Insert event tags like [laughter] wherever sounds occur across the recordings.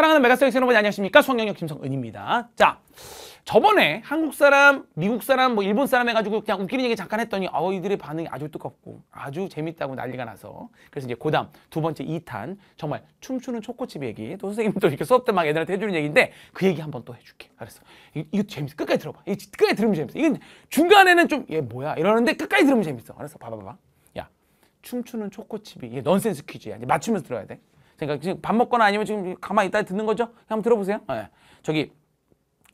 사랑하는 메가스터릭 여러분 안녕하십니까? 수학영역 김성은입니다. 자, 저번에 한국 사람, 미국 사람, 뭐 일본 사람 해가지고 그냥 웃기는 얘기 잠깐 했더니 어, 이들의 반응이 아주 뜨겁고 아주 재밌다고 난리가 나서 그래서 이제 고담 두 번째 2탄 정말 춤추는 초코칩 얘기 또 선생님 또 이렇게 수업 때막 애들한테 해주는 얘기인데 그 얘기 한번 또 해줄게. 알았어. 이, 거 재밌어. 끝까지 들어봐. 이거 끝까지 들으면 재밌어. 이건 중간에는 좀 얘 뭐야 이러는데 끝까지 들으면 재밌어. 알았어. 봐봐 봐봐. 야, 춤추는 초코칩이 이게 넌센스 퀴즈야. 이제 맞추면서 들어야 돼. 그러니까 지금 밥 먹거나 아니면 지금 가만히 있다 듣는 거죠? 한번 들어보세요. 네. 저기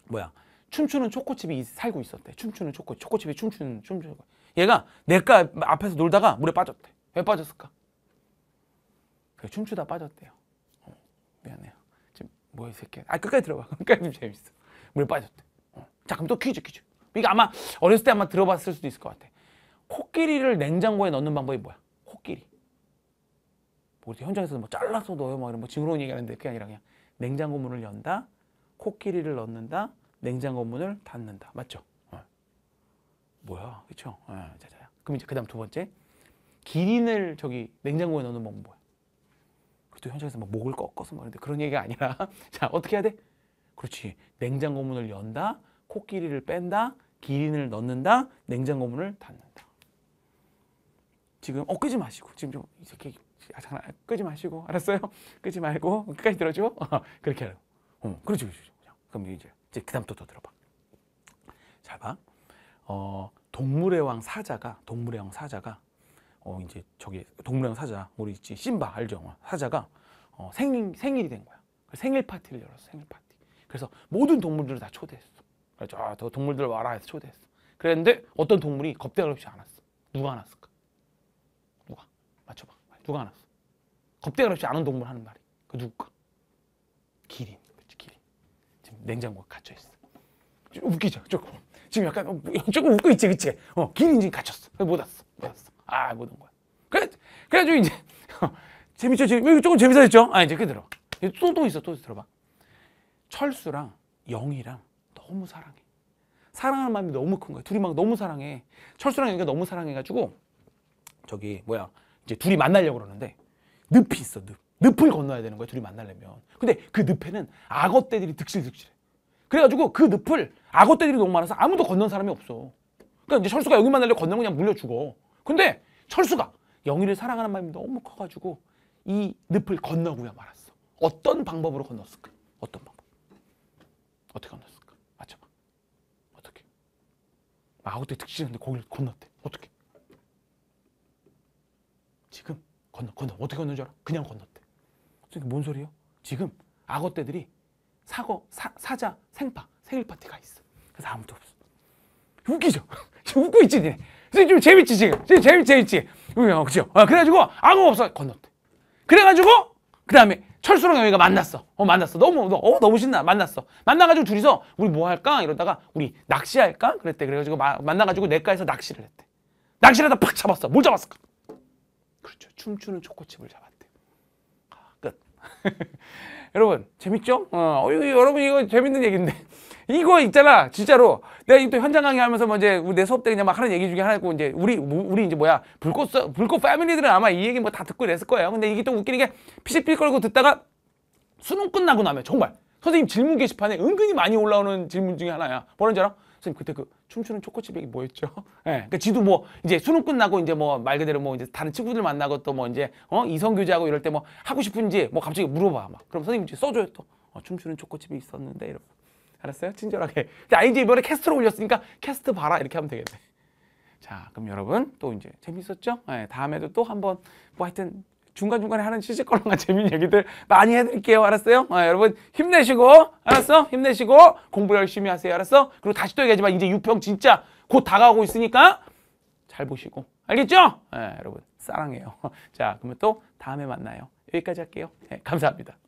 뭐야 춤추는 초코칩이 살고 있었대. 춤추는 초코 초코칩이 춤추는 춤추는 거. 얘가 내가 앞에서 놀다가 물에 빠졌대. 왜 빠졌을까? 그래, 춤추다 빠졌대요. 어, 미안해요. 지금 뭐야 이새끼아 끝까지 들어봐. [laughs] 끝까지 재밌어. 물에 빠졌대. 어. 자 그럼 또 퀴즈 퀴즈. 이게 아마 어렸을 때 아마 들어봤을 수도 있을 것 같아. 코끼리를 냉장고에 넣는 방법이 뭐야? 코끼리. 어디 뭐 현장에서 뭐 잘라서 넣어요 막 뭐 이런 뭐 징그러운 얘기하는데 그게 아니라 그냥 냉장고 문을 연다 코끼리를 넣는다 냉장고 문을 닫는다 맞죠? 어. 뭐야 그쵸? 어, 자자 그럼 이제 그 다음 두 번째 기린을 저기 냉장고에 넣는 방법 뭐야? 그것도 현장에서 막 목을 꺾어서 말하는데 그런 얘기가 아니라 [laughs] 자 어떻게 해야 돼? 그렇지 냉장고 문을 연다 코끼리를 뺀다 기린을 넣는다 냉장고 문을 닫는다 지금 어 끄지 마시고 지금 좀이 새끼 아, 장난 끄지 마시고 알았어요? [laughs] 끄지 말고 끝까지 들어줘. [laughs] 그렇게 하라고. 어, 그렇지, 그렇지. 그럼 이제 이제 그다음 또, 또 들어봐. 잘 봐. 어, 동물의 왕 사자가 동물의 왕 사자가 어 이제 저기 동물의 왕 사자 우리 있지 심바 알죠? 어, 사자가 어, 생일 생일이 된 거야. 그 생일 파티를 열었어. 생일 파티. 그래서 모든 동물들을 다 초대했어. 그래서 아, 동물들 와라 해서 초대했어. 그랬는데 어떤 동물이 겁대없이안 왔어. 누가 안 왔을까? 누가 알았어? 겁대가 없이 아는 동물 하는 말이. 그 누굴까? 기린. 그렇지, 기린. 지금 냉장고에 갇혀 있어. 웃기죠, 조금. 지금 약간 조금 웃고 있지, 그치? 어, 기린 지금 갇혔어. 못 왔어, 못 왔어. 아, 못온 거야. 그래, 그래가지고 이제 [laughs] 어, 재밌죠, 지금 조금 재밌어졌죠? 아, 이제 그 들어. 또또 있어, 또 들어봐. 철수랑 영이랑 너무 사랑해. 사랑하는 마음이 너무 큰 거야. 둘이 막 너무 사랑해. 철수랑 영이가 너무 사랑해가지고 저기 뭐야 이제 둘이 만나려고 그러는데 늪이 있어 늪. 늪을 건너야 되는 거야 둘이 만나려면. 근데 그 늪에는 악어떼들이 득실득실해. 그래가지고 그 늪을 악어떼들이 너무 많아서 아무도 건넌 사람이 없어. 그러니까 이제 철수가 영희 만나려고 건너면 그냥 물려 죽어. 근데 철수가 영희를 사랑하는 마음이 너무 커가지고 이 늪을 건너고야 말았어. 어떤 방법으로 건넜을까? 어떤 방법? 어떻게 건넜을까? 맞춰봐. 어떻게? 아, 악어떼 득실했데 거기를 건넜대. 어떻게? 건너 건너 어떻게 건너는 줄 알아? 그냥 건넜대. 그러니까 뭔 소리요? 지금 악어 떼들이 사고 사, 사자 생파 생일 파티가 있어. 그래서 아무도 없어. 웃기죠? [laughs] 웃고 있지 니네. 좀 재밌지 지금? 지금 재밌 재밌지? 어, 그죠? 어, 그래가지고 악어 없어 건넜대. 그래가지고 그 다음에 철수랑 여기가 만났어. 어, 만났어. 너무, 너, 어, 너무 신나. 만났어. 만나가지고 둘이서, 우리 뭐 할까? 이러다가, 우리 낚시할까? 그랬대. 그래가지고, 마, 만나가지고, 내과에서 낚시를 했대. 낚시를 하다 팍 잡았어. 뭘 잡았을까? 그렇죠. 춤추는 초코칩을 잡았대요. 아, 끝. [laughs] 여러분 재밌죠? 어, 어, 여러분 이거 재밌는 얘기인데 [laughs] 이거 있잖아 진짜로 내가 또 현장 강의하면서 뭐 이제 우리 내 수업 때 그냥 막 하는 얘기 중에 하나고 이제 우리 우리 이제 뭐야 불꽃 불꽃 패밀리들은 아마 이 얘기 뭐 다 듣고 이랬을 거예요. 근데 이게 또 웃기는 게 피식피식 걸고 듣다가 수능 끝나고 나면 정말 선생님 질문 게시판에 은근히 많이 올라오는 질문 중에 하나야. 뭐라는지 알아? 선생님 그때 그 춤추는 초코칩이 뭐였죠? [laughs] 예. 네. 그니까 지도 뭐 이제 수능 끝나고 이제 뭐 말 그대로 뭐 이제 다른 친구들 만나고 또 뭐 이제 어 이성 교제하고 이럴 때 뭐 하고 싶은지 뭐 갑자기 물어봐 막. 그럼 선생님 이제 써줘요 또. 어, 춤추는 초코칩이 있었는데 이러고. 알았어요? 친절하게. 자, 이제 이번에 캐스트로 올렸으니까 캐스트 봐라 이렇게 하면 되겠네. 자, 그럼 여러분 또 이제 재밌었죠? 네, 다음에도 또 한번 뭐 하여튼 중간중간에 하는 시시껄렁한 [laughs] 재미있는 얘기들 많이 해드릴게요. 알았어요? 아, 여러분 힘내시고 알았어? 힘내시고 공부 열심히 하세요. 알았어? 그리고 다시 또 얘기하지만 이제 유평 진짜 곧 다가오고 있으니까 잘 보시고 알겠죠? 네, 여러분 사랑해요. [laughs] 자 그러면 또 다음에 만나요. 여기까지 할게요. 네, 감사합니다.